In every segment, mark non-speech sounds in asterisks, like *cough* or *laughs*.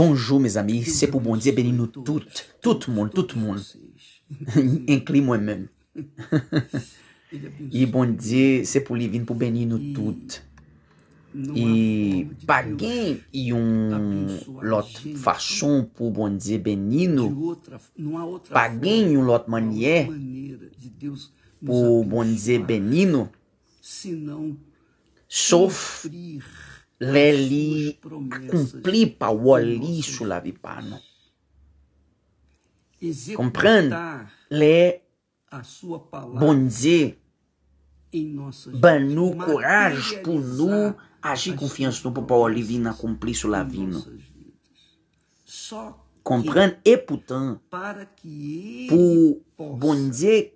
Donjou, miz ami, se pou bondze benin nou tout. Tout moun, tout moun. En klim wè mèm. E bondze se pou li vin pou benin nou tout. E pa gen yon lot fasyon pou bondze benin nou, pa gen yon lot manye pou bondze benin nou, sofrir. leli cumprir paoli sulla vipano. Comprende? Le bon Dieu banu coragem por nu agir confiança no paoli vina cumprir sulla vino. Comprende? E portanto, por bonze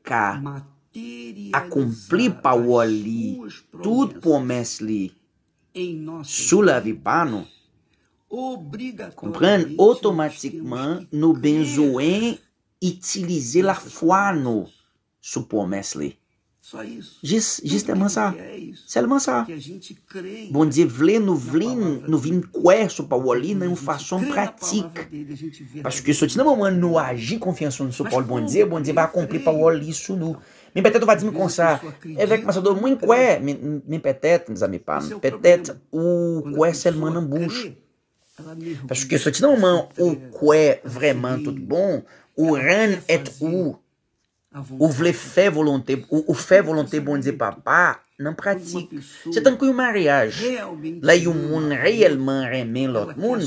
Dieu a cumprir paoli tudo promessa li sou la vi bano, kompren, otomatikman nou ben zoen itilize la fwano sou pwomes li. Jis teman sa, jis teman sa. Bondze vle nou vle nou vin kwer sou pa woli nan yon fason pratik. Paske sou ti nan mouman nou aji konfianson sou pa woli bondze, bondze va akomple pa woli sou nou. petete vai desmiconçar. Ele é, é que começou muito que nimpetet, meus amigos, petete é o que ser manambush. Acho que se tu não mão o que vraiment tudo bom, o ren et o o vle fé volonté, o, fé fait volonté bom dizer papá, Nan pratik, se tankou yon maryaj, la yon moun reyelman reme lot moun,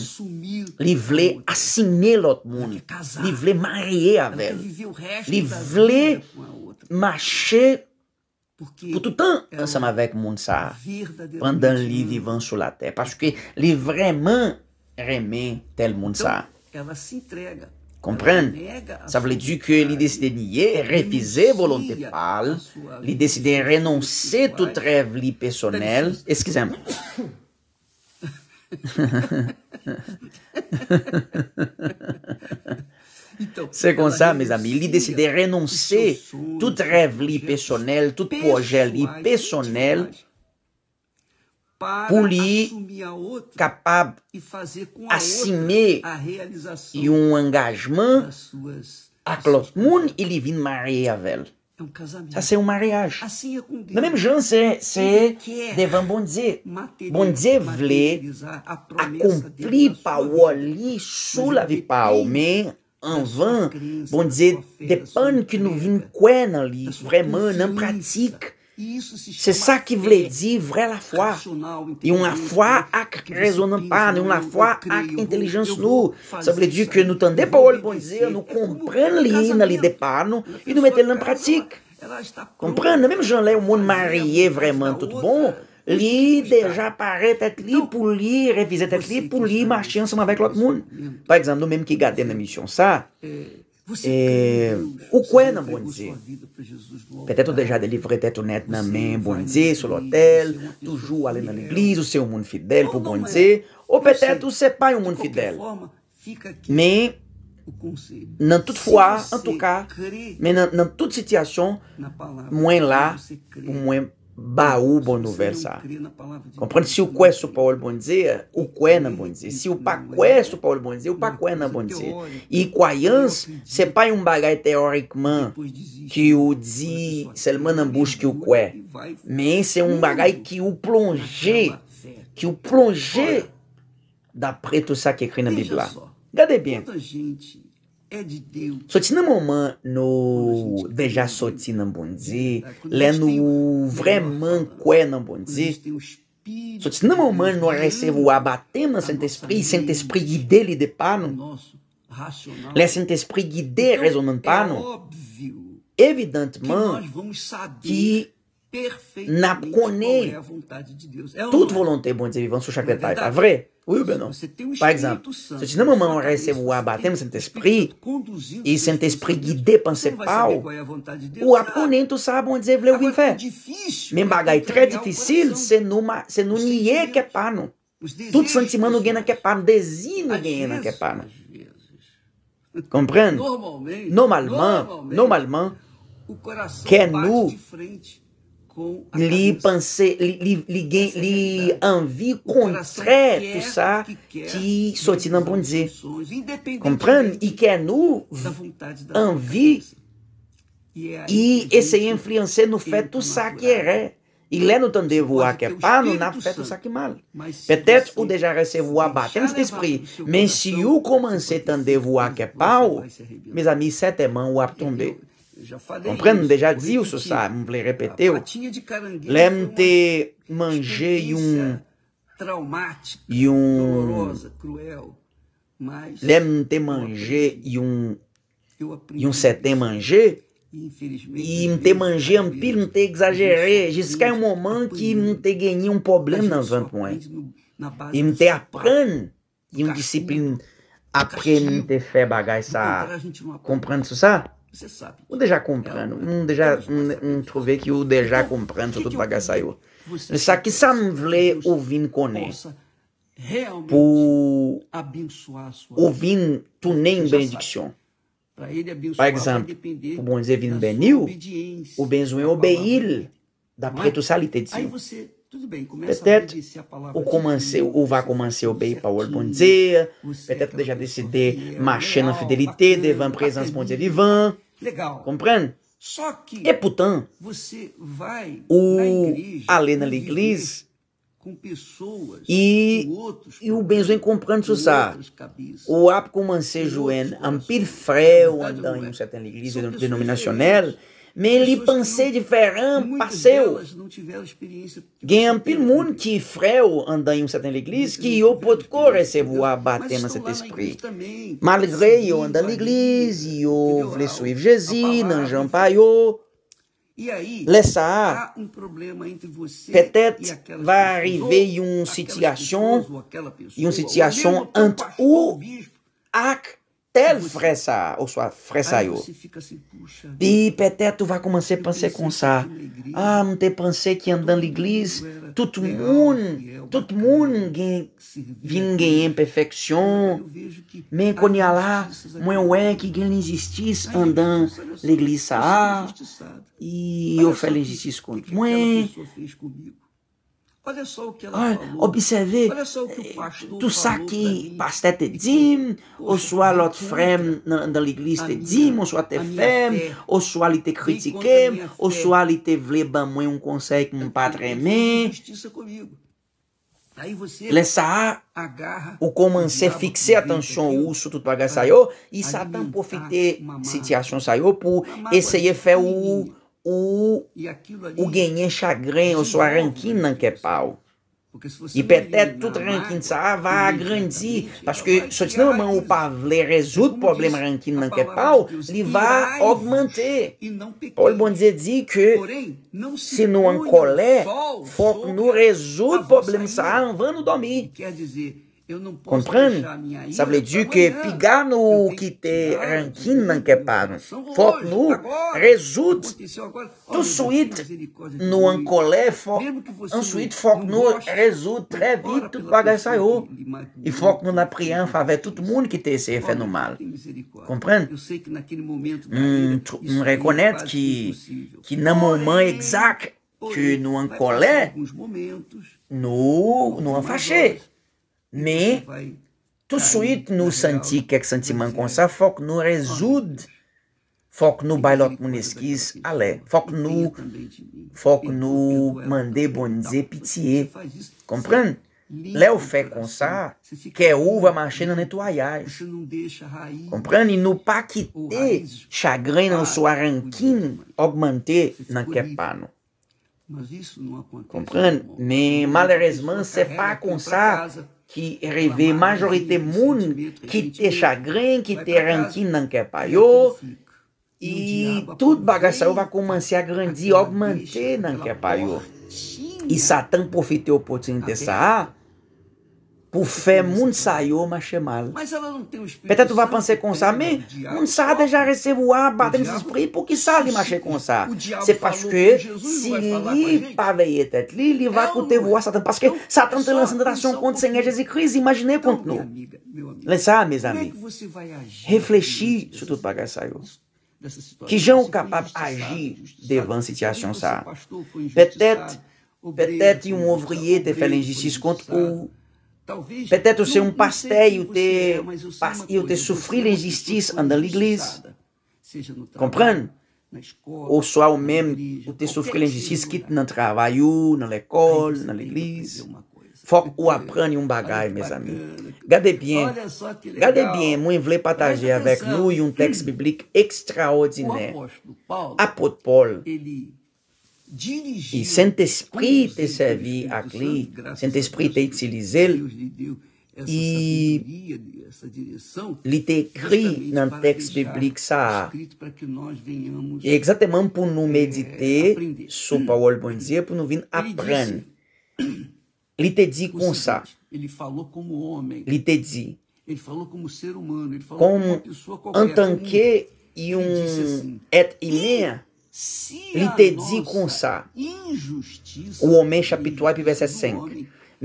li vle asine lot moun, li vle marye avèl, li vle mache pou toutan ansam avèk moun sa, pandan li vivan sou la tè, paske li vreman reme tel moun sa. Ewa si trega. Comprenez, Ça veut dire que il décide de nier, refuser volonté pâle, il décide de renoncer à tout rêve li personnel. Excusez-moi. C'est comme ça, mes amis. Il décide de renoncer tout rêve li personnel, tout projet li personnel, pou li kapab e asime yon angajman ak lot moun ili vin marye avèl. Sa se yon marye aj. Nan menm jan se devan bondze. Bondze vle akompli pa wò li sou la vipa wè anvan bondze depan ki nou vin kwen al li vreman nan pratik C'est ça qui voulait dire vraie la foi. Et une foi avec raisonnement pas, la foi avec intelligence nous. Ça veut dire que nous tendons pas bon dire, nous comprenons les dans les et nous mettons en pratique. Comprendre, même jean le au monde marié vraiment tout bon, lui déjà paraît être pour lui, réviser être pour lui marcher ensemble avec l'autre monde. Par exemple, nous-mêmes qui gardons la mission ça, Ou kwen nan bonize? Petèto deja de livretè tou net nan men bonize sou l'hotel, toujou ale nan l'iglize, ou se ou moun fidel pou bonize, ou petèto ou se pa yon moun fidel. Men, nan tout fwa, an tou ka, men nan tout sityasyon, mwen la, mwen... ba ou bon nouvel sa. Komprende, se ou kwe sou pa ou bon dize, ou kwe nan bon dize. Se ou pa kwe sou pa ou bon dize, ou pa kwe nan bon dize. E kwayans, se pa yon bagay teorikman ki ou di selman nan bouche ki ou kwe. Men, se yon bagay ki ou plonge, ki ou plonge da preto sa ke kre nan bibla. Gade bien. Mwen, Soti nanman nou deja soti nanbondzi, lè nou vreman kwen nanbondzi, soti nanman nou resevo abaten nan sent espri, sent espri gide lide panon, lè sent espri gide rezonan panon, e evidentman ki... na coné, tout é volonté bon de vivre sous chaque é détail, pas vrai? Oui ou bien non? Par exemple, se não maman recevoir baptême Saint-Esprit, e Saint-Esprit guidé par ses pau, ou ap konen tout ça bon de vle ou vin fè. Men bagay très difficile, se nou, se nou niye ke pa nou. Tout sentiment nou gen nan ke pa nou, désir nou gen nan ke pa nou. Comprende? Normalement, normalement, que é nous Li panse, li anvi kontre tout sa ki soti nan bon dize. Komprende? Ike nou anvi i eseye enflianse nou fet tout sa kere. Ile nou tande vou akepa nou nan fet tout sa ke mal. Petet ou deja rese vou abaten se dispri. Men si ou komanse tande vou akepa ou, mes amis, sete man ou aptonde ou. Comprende? Déjà dit ou ça, me repetir. répéter. Lem ter mangé um traumática, e um dolorosa, cruel, mas lem ter mangé e um e um setem mangé e me ter mangé um pilo, me ter exageré, jusqu'à um momento que me ter ganhei um problema na vente E me ter aprendido e um discipline après me ter fé bagage ça. isso sabe você sabe. O Deja comprando, Um Deja, é, um, é, é, um trouver que o Deja déjà tudo sobretudo bagaçaiou. Só que ça me vle ouvir connaître por ouvir tu nem benediction. Por exemplo, o bom dizer, vim benil, o benzoem obeil, d'après tout ça, il te dit tudo bem, começa a a O comance, o é vá comance o para o bom dia. Petet é decidir, marcher na fidelidade, devam presença bom dia vivam. Legal. Compreende? Só que é Você vai o, na igreja. O na igreja com pessoas e outros e o benzo em comprando com sussa. O ap comance joen, ampir freu andam em certa igreja denominacional mais pensez différent, passeu. Gen pil moun ki frew andan yon saten l'eglis, ki yo pot ko resevo a batem an set espri. Malgre yo andan l'eglis, yo vle souiv Jezi, nan jan pa yo, lesa, arriver va arrive yon sityasyon, yon sityasyon ant ou ak tel fresa, ou sua fresa eu. Assim, e tu vai começar a pensar com ça. Ah, não tem pensar que andando na igreja, todo mundo, todo mundo é ninguém em perfeição. Mas quando lá, eu é que não existisse andando l'église igreja. E eu falei justiça com mãe. Ah, oh, Observe, eh, tout sa ki pastè te dim, ou swa lot frem nan l'iglis te dim, ou swa te fem, ou swa li te kritikem, ou swa li te vle ban mwen yon konsey kwen patre men. Le sa a, ou koman se fikse atensyon ou sou tout waga sa yo, i sa tan profite sityasyon sa yo pou eseye fe ou... o, o Guenien é Chagrin, ou sua ranquine Nankepau. Il peut être tudo rankin sa va grandir. parce que é não moment où parler résoudre problème rankin dans que pau, ele vai augmenter. Paul bonzé diz que se não encolher foco no resolve o problema on va no dormir. Quer dizer, comprenez Ça veut dire que Pigan ou quitter Rankin quelque part. Faut que nous résoudre tout de suite nous en colère, ensuite faut que nous résoudre très vite tout bagage ça. Il faut que nous apprions avec tout le monde qui tem nous mal. comprenez On reconnaît que dans le moment exact que nous en colère, nous nous fâchons. Men, tout sou it nou senti kek sentiman kon sa fok nou rezoud fok nou bailot mouneskis ale. Fok nou mande bonize pitiye. Kompran? Le ou fe kon sa, ke ou va mache nan eto aya. Kompran? E nou pa ki te chagren nou sou aran kin ogman te nan ke pan. Kompran? Men, malerezman se pa kon sa... ki reve majorite moun ki te chagren, ki te renkin nan ke payo i tout bagaj sa ou va komanse a grandi, obmante nan ke payo i satan profite opotini de sa a Porque mundo saiu, mas chamá-lo. É mas ela não tem ah, o espírito. Portanto, vai pensar com ça, mais Monsada já recebeu a bater nesse espírito, porque sabe mexer com ça. C'est parce que se ele paveia tête li, ele vai com teu Satan. Parce que Satan tem lançando ação contra Senhor Jesus Cristo. Imaginei quanto não. Lançar, meus amigos. Refletir sobre tudo para que saiu. Que já é capaz de agir devant situação ça. Peut-être, peut-être um ouvrier te faire l'injustice contre ou Peut-être c'est un pasteur, il était, il était souffrir l'injustice dans l'église. Comprendre? Ou soit ou même, il était souffrir l'injustice qui dans le travail, dans l'école, dans l'église. Fok ou apren yon bagay, mes ami. Gade bem. gade bien, mwen vle pataje avek nou um texto hum. bíblico extraordinário. Apóstolo Paul, E sent espri te servi ak li, sent espri te itilize li, li te kri nan tekst biblik sa a. E ekzateman pou nou medite sou Paul Bounzier, pou nou vin apren. Li te di kon sa. Li te di. Kon an tanke yon et ime a, Li te di kon sa, ou omen chapitwa epi verse 5,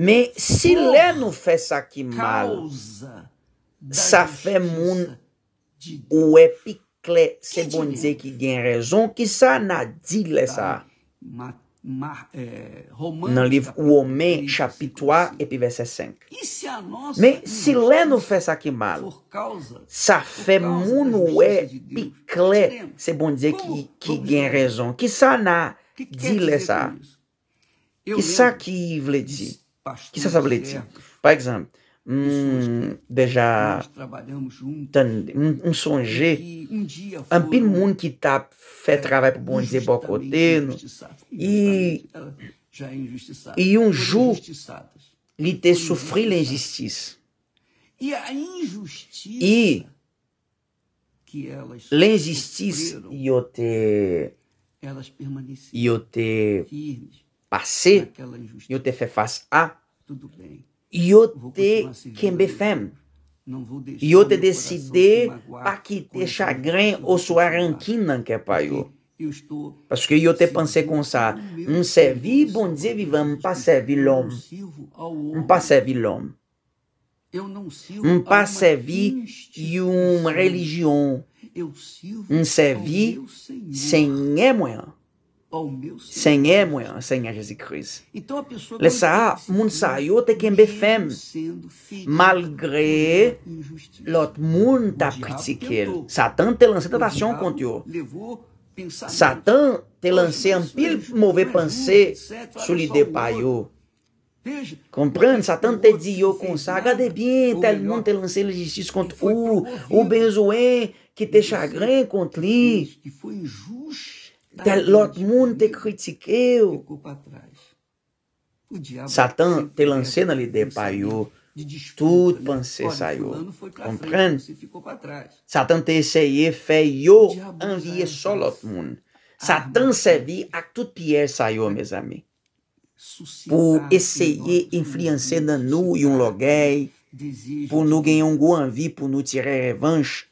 me si le nou fe sa ki mal, sa fe moun ou epi kle se bonize ki gen rezon ki sa na di le sa. Eh, nan liv Ouwome chapitwa epi vese 5. Men, si lè nou fè sa ki mal, sa fè moun wè pi kle se bondye ki gen rezon. Ki sa nan di lè sa? Ki sa ki vle di? Ki sa sa vle di? Par ekzamp, Hum, deja um sonje um pil mundo que tá fe travay pou bon diye bokote e um jou li te soufri injustiça e l'injistis yo te yo te e eu te fe fase a Yo te kembe fem. Yo te decide pa que te chagrin ou sua ranquina que é paiô. Parce que yo te pensei com ça. Um servi bom dia vivant, um pas servi l'homme. Um pas servi l'homme. Um pas servi e uma religião. Um servi sem é moinha. Sen Jésus Christ. Le sa, moun sa yo te kembe fem, malgré lot moun ta pritike. Satan te lanse tentasyon kont yo. Satan te lanse empil pil mouve panse sou li pa yo. Comprende? Satan te di yo kon sa, gade bien, tel moun te lanse le jistis kont ou, ou ki te chagren kont li. Dar tá lot mun te critiqueu. Satan te lancena ali de paiu. tudo pansé saiu. Compreende? Satan te essayé feio envié só lot mun. Ah, Satan servi a tout pierre saiu, mes amis. Pour essayer influencer dans e um loguei, por nous ganhar um goanvi, por nous tirer revanche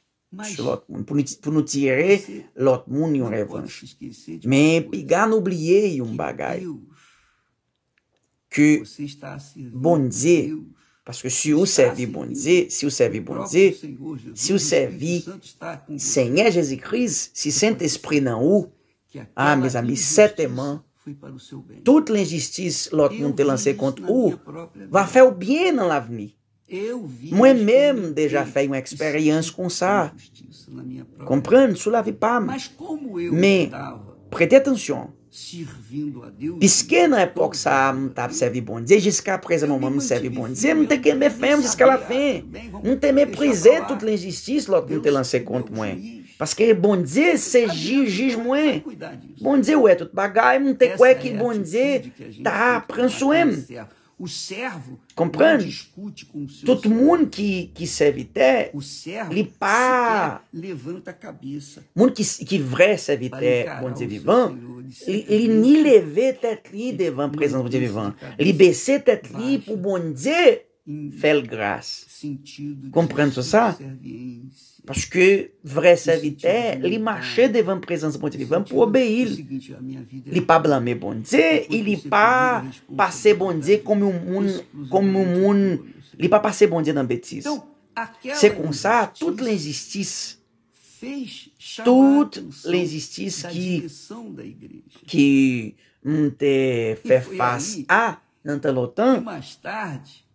pour nous, tirer l'autre monde yon revanche. Mais, puis, gagne oublié yon bagay, que, bon Dieu, parce que si vous servez bon Dieu, si vous servez bon Dieu, si vous servez Seigneur Jésus-Christ, si Saint-Esprit n'en ou, ah, mes amis, certainement, toute l'injustice, l'autre monde te lancé contre vous, va faire bien dans l'avenir. É Moi-même déjà fait une expérience comme ça. Comprendre, cela ne pas. Mais prêtez attention. Puisque na époque ça é tá serve bom dia, jusqu'à présent não me serve bom dizer não tem que me faire jusqu'à la fin. Não tem me priser toute l'injustice là não te lancé contra moi. Parce que bom dizer c'est juge moi. Bom dia é tout bagay, não tem que bom dizer tá prend soin. O servo Comprende? discute com o seu Todo senhor. mundo que, que serve até o servo limpar. levanta a cabeça. Mundo que, que vrai serve até bom dia vivant, ele nem lever tête li devant do présence de vivant. Li baisser tête li pour bom dia Felgras. Comprendre ça Parce que vrai serviteur, il marchait devant la présence de divin pour obéir. Il n'a pas blâmé bon Dieu, il n'a pas passé bon Dieu comme un monde, comme un monde, il n'a pas passé bon Dieu dans bêtise. Então, c'est comme ça, toute l'injustice toute l'injustice qui, qui te fait face à dans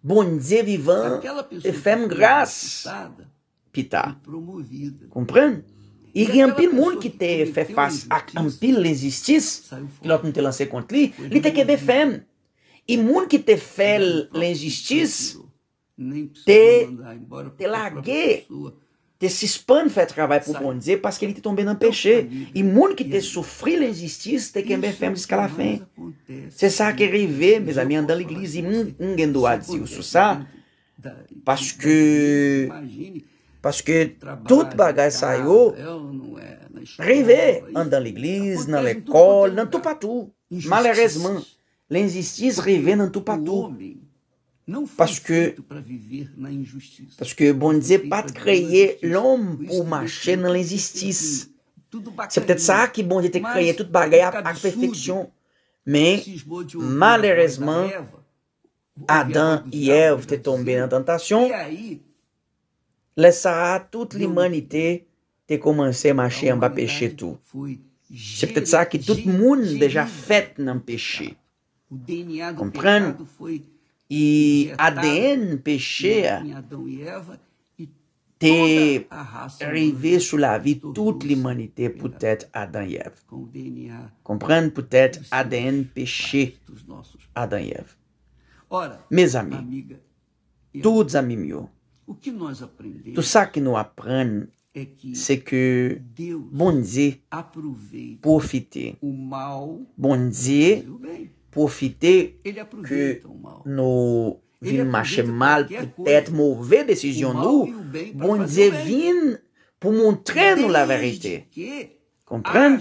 Bon Dieu vivant et femme grâce. Pita. Comprende? E gen anpil moun que te fez fas ak anpil l'injistis, ki lot nou te lanse kont ele, li te kebe fem. E moun que te fez l'injistis, te, te lage que ces pannes fait travail pour bon Dieu parce qu'il était tombé dans le péché. Et monde qui te souffri l'injustice, t'es qu'un ferme jusqu'à la fin. C'est ça qui est arrivé, mes amis, dans l'église, ninguém doit dire sur ça. Parce que, parce que toute bagage ça na dans l'église, dans l'école, dans tout partout. Malheureusement, l'injustice não dans oh, tout partout. Parce que, parce que bon Dieu pas créé l'homme pour marcher dans l'injustice. C'est peut-être ça qui bon Dieu t'a créé toute bagaille à, perfection. Mais malheureusement, Adam et Ève étaient tombés dans la tentation. E Laissa toute l'humanité t'es commencé à marcher en bas péché tout. C'est peut-être ça qui tout le monde déjà fait dans le péché. Comprenez? Et ADN péché a arrivé sur la vie toute l'humanité peut-être Adam et Eve. Comprendre peut-être ADN péché Adam et Eve. Mes amis, tous amis mieux. tout ça que nous apprenons, c'est que bon Dieu profite. Bon Dieu profiter que nous vîmes marcher mal, peut-être mauvais décision nous, e bon Dieu vin pour montrer nous la vérité. Comprends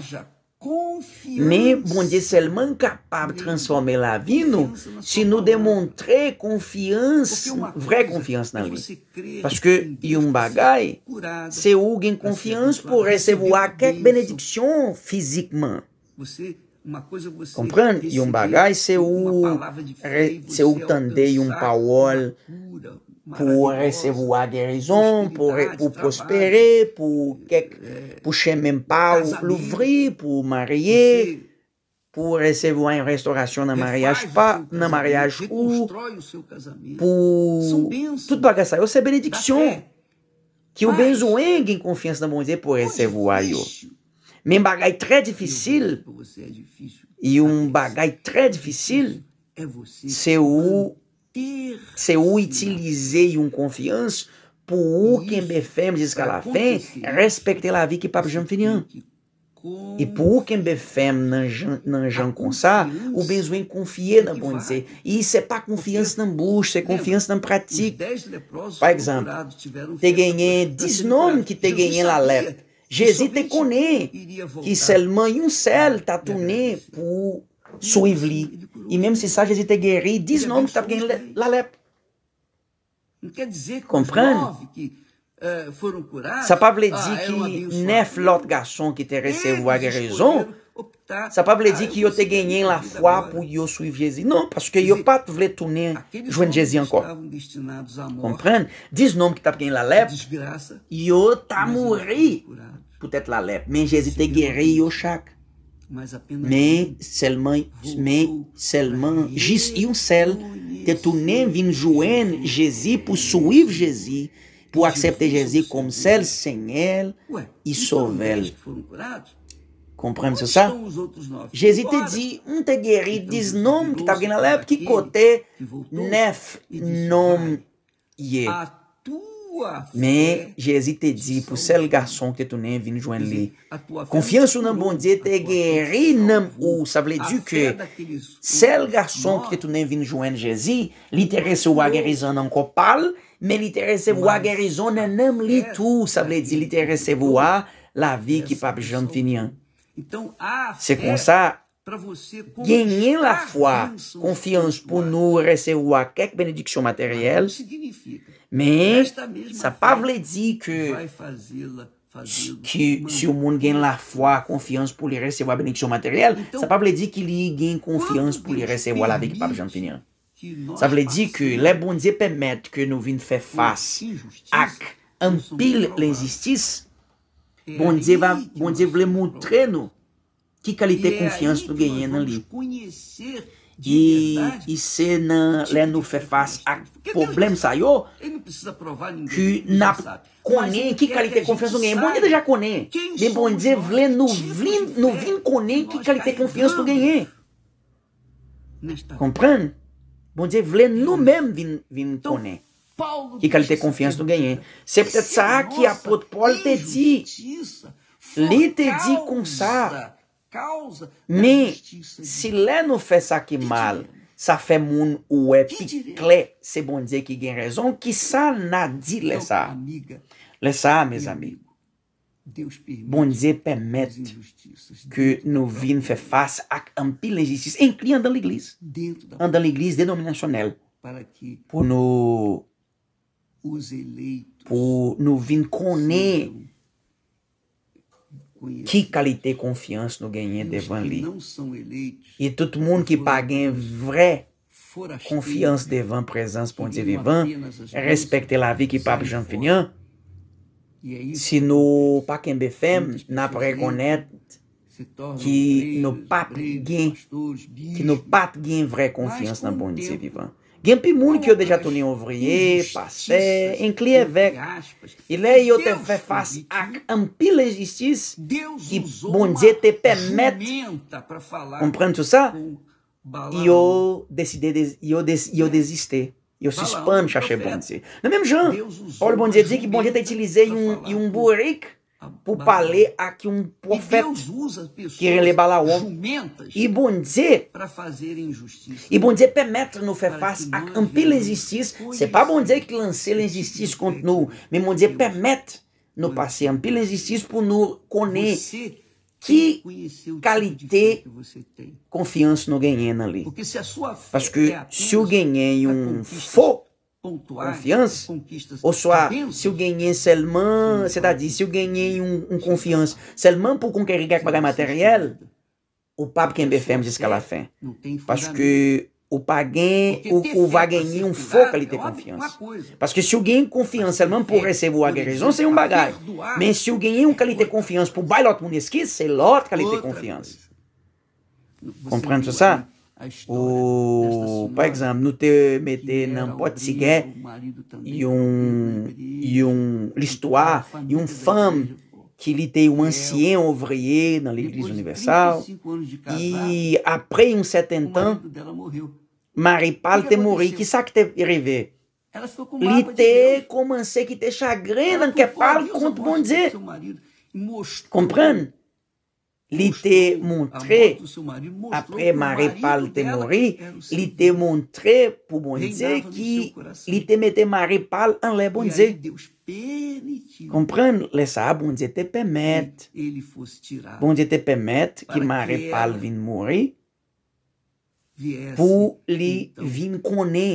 Mais bon Dieu seulement capable de transformer la vie nous si nous démontrer confiance, vraie confiance dans lui. Parce que un bagage c'est ou gain confiance pour recevoir quelques bénédictions physiquement. uma coisa é você compreende e um bagaço bagai seu seu também um power por receber a guerreira, por, por prosperar, por, é, por nem para l'ouvrir, por marier, por receber uma restauração na mariage, pa, na mariage ou, por. Tudo bagaço é isso é benedição. Que o benzoengue em confiança na mão dizer por receber o um bagay tre difícil e um bagay é tre difícil é se ou, se ou itilize yon konfians, pou ou kembe fem jiska la fen, respekte la vi ki pap jom finyan. E pou quem kembe fem nan jan, nan jan sa, ou bezwen konfye nan bon dize. E é pa konfians nan bouche, se konfians nan pratik. Par exemple, te genyen 10 nom ki te la Jésus te connaît qui seulement un seul t'a ah, tourné pour suivre lui. Et même si ça, Jésus te guéri, dix noms t'a gagné la lèpre. Comprends? Euh, ça ne veut pas ah, dire que neuf autres garçons qui te la guérison. raison. Ça pas veut dire qu'il y a des gagnés la foi pour y suivre Non, parce que yo pas voulait tourner joindre Jésus encore. Comprendre? Dis noms qui t'a gagné la lèpre. Yo t'a mouru. Peut-être la lèpre, mais Jésus t'a guéri sel chaque. Mais seulement mais seulement juste un seul te tourner vin joindre Jésus pour suivre Jésus. Pour accepter Jésus comme seul Seigneur et Sauveur. Komprem se sa? Jezi te di, un te geri diz nom ki tab gen alep ki kote nef nom ye. Me, jezi te di pou sel garson ki te tunen vin joen li. Konfians ou nan bon di, te geri nan ou. Sa vle di ke, sel garson ki te tunen vin joen jezi, li tere se wak gerizon nan kopal, me li tere se wak gerizon nan nan li tou. Sa vle di, li tere se wak la vi ki pap jant vinyan. Se kon sa, genye la fwa konfiyans pou nou resewa kek benediksyon materyel, men sa pa vle di ke si ou moun gen la fwa konfiyans pou li resewa benediksyon materyel, sa pa vle di ki li gen konfiyans pou li resewa la vekipap jantinyan. Sa vle di ke le bonze pemet ke nou vin fwe fwas ak anpil len jistis, Bon Dieu, va, bon Dieu voulait montrer nous que qualité confiance nous gagnons dans lui. E, e se nan lè nou fè fass ak problem sa yo Ki nap konen ki kalite konfians nou Bom dia já deja konen Men bon diye vle no vlin, nou vlin konen ki kalite confiança nou genyen Kompren? Bon diye vle no mesmo vin, vin konen então, que ele Fica-lhe ter confianță nu ganhe. Septăța chi apot pol te zi. Li te zi cum sa. Ne se lê não fez sa ki mal. Sa fe mun é picle se bon ze ki ganha rezon ki sa na di le sa. Lê sa, mes amis. Bon Dieu permet que nous vîmes faire face à un pile d'injustice, inclus dans l'Église, dans l'Église dénominationnelle, pour nous pou nou vin kone ki kalite konfians nou genyen devan li. E tout moun ki pa gen vre konfians devan prezans ponze vivan, respekte la vi ki pape Jean Fignon, e si nou pa ken be fem, nap rekonet ki nou pape gen vre konfians nan bon ponze vivan. muito que eu déjà tourné ouvrier, passé, em cli évêque. e lá eu te fait face à ampile justice que bon Dieu te permette. Comprends tout E eu decidi, eu, des, eu desistei. Eu se espanto, achei bom dizer. mesmo Jean, Paulo bonzete dizer que bom dia te utilizei um, um burrico Pupalê aqui um profeta que ele bala homem e bonze para fazer injustiça e bonze penetra no fefaz a ampila injustiça c'est pas dizer que lance injustiça contre nous mais bonze permette no a ampila injustice por nous connaître que tipo qualité confiança no ganhando ali. Porque se a sua fé é se o ganhei é um for confiança? Ou só se eu ganhei seulement, cest à dizendo, se eu ganhei é um, um confiança, seulement por conquérir que pagar matériel, o papo quem bem ferme jusqu'à la fin. Parce que o paguem, o, o vai ganhar um foco ali ter é confiança. Parce que se eu ganhei confiança seulement por receber a guérison, sem um bagagem. Mas se eu ganhei é um ter confiança por bailar outro sei esquisse, c'est l'autre qualité confiança. Compreende isso? o por exemplo no TMT não pode seguir e um e um listoar e um fam que lhe tem um é, ancião ouvrier na l'Église universal e após um setenta Maripal te morri que sabe que te rever lhe te comecei que te não que palo quanto bom dizer compreende? Li te montre apre mare pal te mori, li te montre pou bondze ki li te mette mare pal an le bondze. Komprende le sa, bondze te pemet, bondze te pemet ki mare pal vin mori pou li vin kone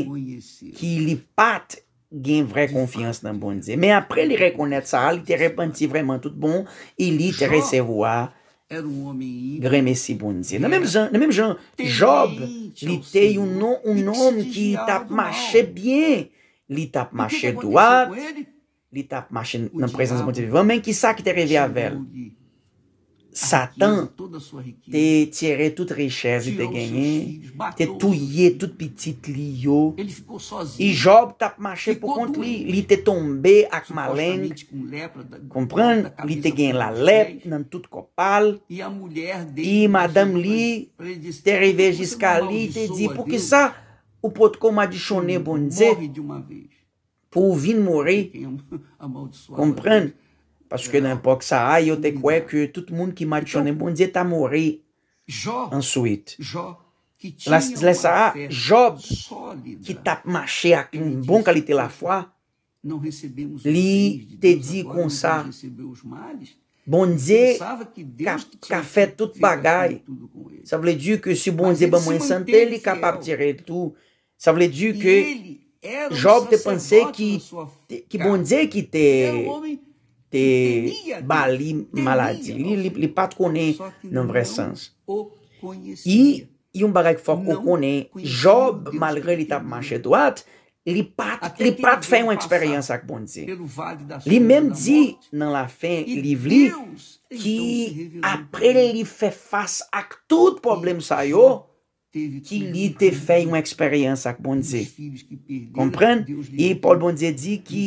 ki li pat gen vre konfians nan bondze. Me apre li rekonet sa, li te repenti vreman tout bon, li te rese wwa. Er greme si bunziye. Bon nan menm jan, nan menm jan, Job li te yon nou, un nom ki tap mache bien, li tap mache duat, li tap mache nan prezansi bunziye, vwen men ki sa ki te revye avel. Satan te tere tout rechez li te genyen, te touye tout petit li yo, i Job tap mache pou kont li, li te tombe ak malen, kompren, li te gen la lep nan tout kopal, i madame li te revej iska li, te di pou ki sa, ou potko ma di chone bonze, pou vin more, kompren, Paske nanpok sa a, yo te kwe mm. ke tout moun ki ma chone, bondje ta mori answit. La sa a, Job ki tap mache ak un non non bon kalite la fwa, li te di kon sa, bondje ka fe tout bagay. Sa vle di ke si bondje ba mwen sante, li kapap tire tout. Sa vle di ke Job te pense ki bondje ki te... te bali maladi li, li pat konen nan vre sens. I yon barek fok konen, Job malgre li tap manche doat, li pat fey un eksperyans ak bondize. Li menm di nan la fey liv li, ki apre li fey fas ak tout problem sayo, Ki li te fè yon eksperyans ak Bondze. Komprende? E Paul Bondze di ki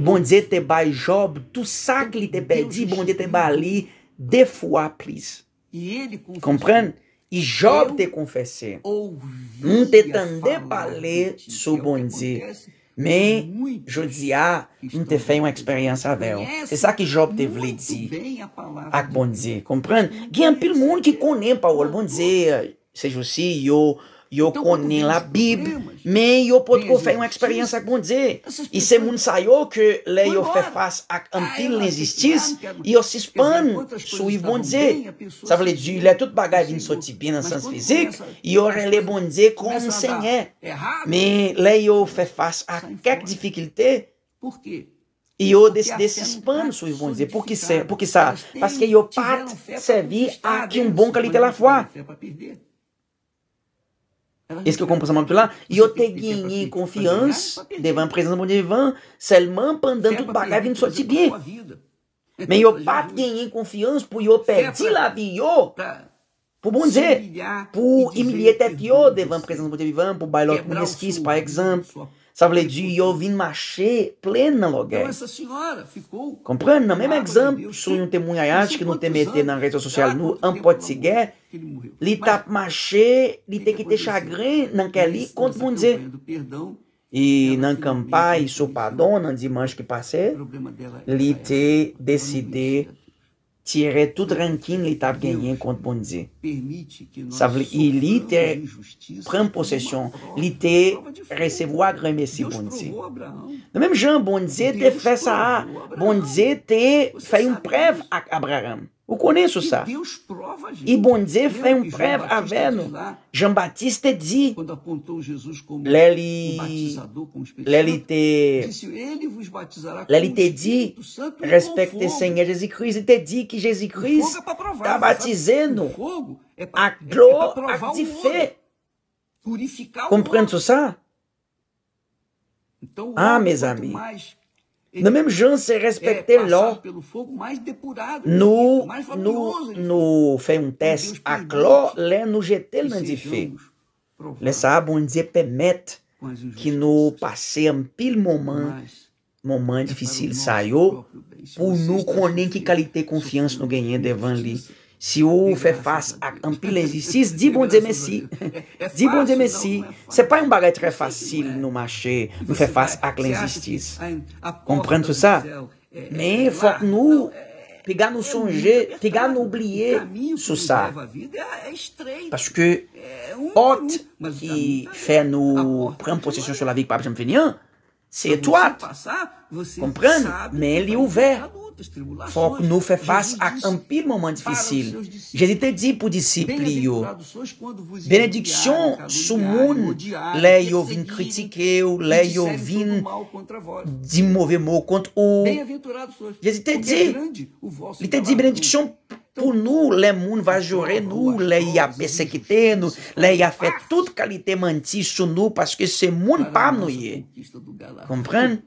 Bondze te bè Job tout sa ki li te bè di Bondze te bè li de fwa plis. Komprende? E Job te konfese. Non te tende pale sou Bondze. Men, jodi a, non te fè yon eksperyans avè. Se sa ki Job te vle di ak Bondze. Komprende? Gye an pil moun ki konen Paul Bondze... c'est então, eu yo konnen la Bib, men yo pot ko fè yon eksperyans ak bondye. I se moun sa yo face le yo fè fas ak anpil l'injistis, se é sispan sou yiv bondye. Sa vle di, le tout bagay vin soti bin an sens fizik, yo rele bondye kon senye. Men le yo fè fas ak kek difikilte, yo desse span tá sou yiv bondye. Pou ki sa? Paske yo pat sevi ak yon bon kalite la foi Est-ce que vous comprenez là Il y a gagné confiance devant la présence de Dieu, seulement pendant é tout bagage vient sortir bien. Mais il n'y a pas gagné confiance pour perdre la vie. Pour bon Dieu, pour humilier tête devant la présence de Dieu vivant, pour bailler l'autre por par exemple. Sa vle di yo vin mache plen nan logè. Kompren, nan menmè egzamp, sou yon temounyayaj ki nou te metè nan reto sosyal nou an poti gè, li tap mache, li te ki te chagre nan ke li kont moun dze. I nan kampay sou padon nan dimanj ki pase, li te deside konpon. ti re tout renkin li ta v genyen kont Bondzi. Sa v li te prem posesyon, li te resevo ak remesi Bondzi. Nan menm jan Bondzi te fe sa, Bondzi te fe yon prev ak Abraham. O conheço isso. E bom Deus fez um prêmio a veno. Jean Batista disse. Quando apontou Jesus como batizador, como te, disse, ele vos batizará Lely te disse. respeite Senhor Jesus Cristo, e te disse que Jesus Cristo está é batizando fogo é pra, a é- é glória é de fé. Purificar o Compreende isso? Então, ah, meus amigos. Nè mèm jan se respekte lò, nou fèy un tes ak lò, lè nou jetel nan di fè. Lè sa abon di zè pèmèt ki nou pasey an pil moman, moman difisil sayo, pou nou konen ki kalite konfians nou genye devan li fè. Si vous faites face hein. à un pile injustice, hein. *laughs* dis bon Dieu merci. Dis bon Dieu merci. C'est pas une hein. barrière très facile, nous marcher, nous faire face à l'injustice. Comprenez tout ça? Mais il faut que nous, puis nous songer, puis nous oublier tout ça. Parce que, l'autre qui fait nous prendre position sur la vie que papa jean c'est toi. Comprenez? Mais il est ouverte. Foco no fe faz a în pil moment difícil. Jesus te dit pour disciple yo. Benediction sou moun le yo vin kritike vim de yo vin contra o... mot te disse, ele te disse, benediction pour nous, les monde va jurer nous, les y a persécuté nous, les y a fait toute qualité mentir sur nous parce que ce monde pas nous y Comprendre?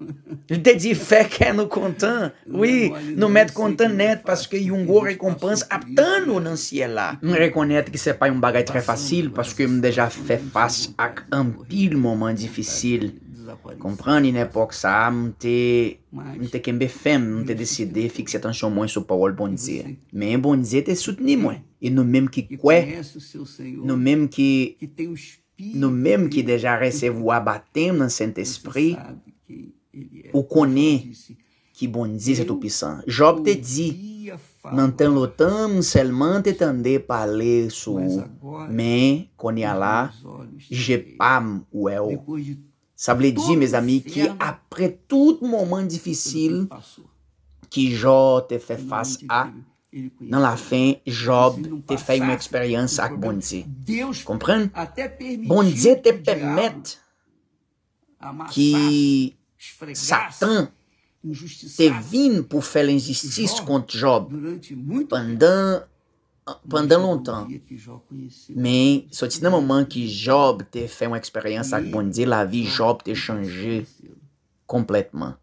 Il te dit, fait que no contan, Oui, no mettre contan net parce que y a une récompense aptan nous dans ciel là. Reconnaître que c'est pas un bagage très facile parce que déjà fait face à un pile moment difficile. Kompren, in epok sa, mwen te kembe fem, mwen te deside fikse tansyon mwen sou parol bondze. Men, bondze te soutenim mwen. E nou menm ki kwe, nou menm ki deja resev ou abatem nan sent espri, ou konen ki bondze se tou pisan. Job te di, menten lotan, mwen selman te tende pale sou. Men, konen ala, jepam ou e ou. Sablez dire, mes amis, qu'après tout moment difficile que Job te fait face à, dans la fin, Job te fait une expérience avec bon Dieu. Comprends? Bon Dieu te permet que Satan te vienne pour faire l'injustice contre Job pendant Pendan lontan. Men, soti nan manman ki Job te fe yon eksperyans ak Bondi, la vi Job te chanje kompletman.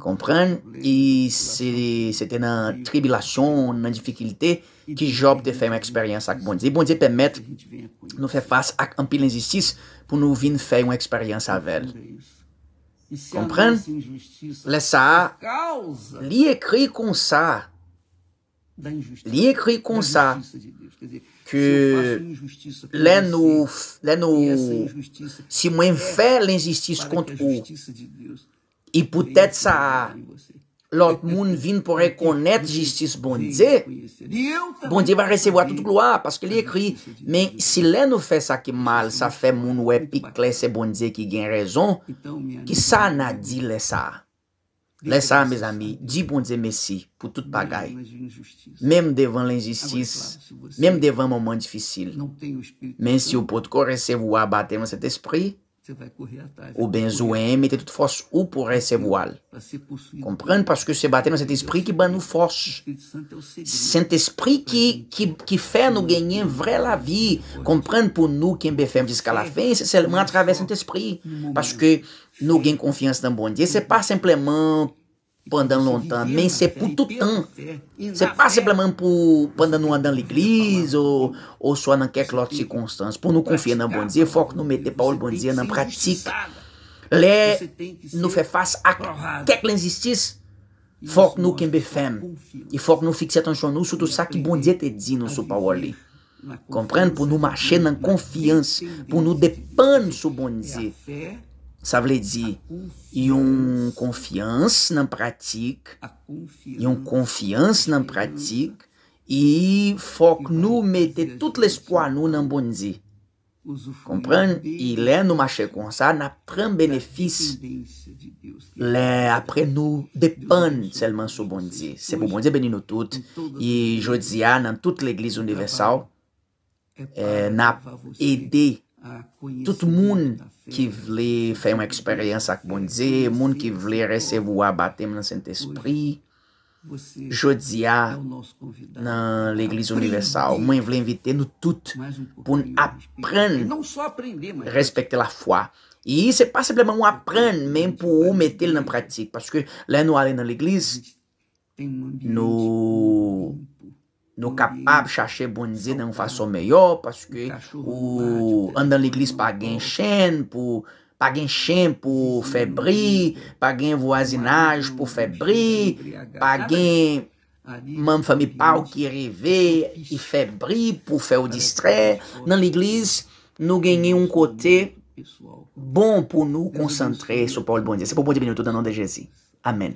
Komprende? I se te nan tribilasyon, nan difikilite, ki Job te fe yon eksperyans ak Bondi. Bondi pemet nou fe fase ak anpil enzistis pou nou vin fe yon eksperyans avèl. Komprende? Le sa, li ekri kon sa, Li ekri kon sa, ke lè nou, lè nou, si mwen fè l'injistis kontou, i poutet sa, lòk moun vin pou rekonet jistis bondze, bondze va resevo a tout gloa, paske li ekri, men si lè nou fè sa ki mal, sa fè moun wè pikle se bondze ki gen rezon, ki sa nan di lè sa. Lè sa, mèz ami, di bon dize mèsi pou tout bagay. Mèm devan l'injustis, mèm devan mouman difisil. Mèm si ou pot korese vou abate mwen set esprit, ou bien Zouen, mettez toute force ou pour recevoir. Comprendre parce que c'est battre dans saint esprit que bat nous force. saint esprit qui, é qui, qui fait nous gagner vrai la vie. Comprendre pour nous qui fait jusqu'à la é, fin, c'est seulement à travers cet esprit. Parce que nous gagnons confiance dans le bon Dieu. C'est pas simplement pandan lontan, men se pou toutan. Se pa sepleman pou pandan nou andan l'ikliz, ou so nan kek lot sikonstans. Po nou konfye nan bondze, fok nou mette paol bondze nan pratik. Le nou fe fase ak kek len jistis, fok nou kembe fen. E fok nou fikse tan chon nou soto sa ki bondze te di nou sou paol li. Komprende? Po nou mache nan konfyanse. Po nou depan sou bondze. E a fè... Sa vle di, yon konfians nan pratik, yon konfians nan pratik, yi fok nou mette tout l'espo an nou nan bondi. Komprende? Yi lè nou mache kon sa, na pren benefis. Lè apre nou depan selman sou bondi. Se pou bondi, benin nou tout. Yi jodi ya nan tout l'Eglise Universal, eh, na ede kon. tout moun ki vle fè yon eksperyans ak moun dze, moun ki vle resev ou a batem nan sent espri, jodi a nan l'Eglise Universale. Moun vle invite nou tout pou nou apren respekte la fwa. E se pa sepleman ou apren men pou ou metel nan pratik. Paske lè nou ale nan l'Eglise, nou... nou kapab chache bonize nan fason meyo, paske an dan l'iglis pa gen chen, pa gen chen pou febri, pa gen voazinaj pou febri, pa gen man fami pa ou ki revei, e febri pou fe ou distre, nan l'iglis nou genye un kote bon pou nou konsantre sou pa ou l'bonize. Se pou pou dibe nou tou dan nan de Jezi. Amen.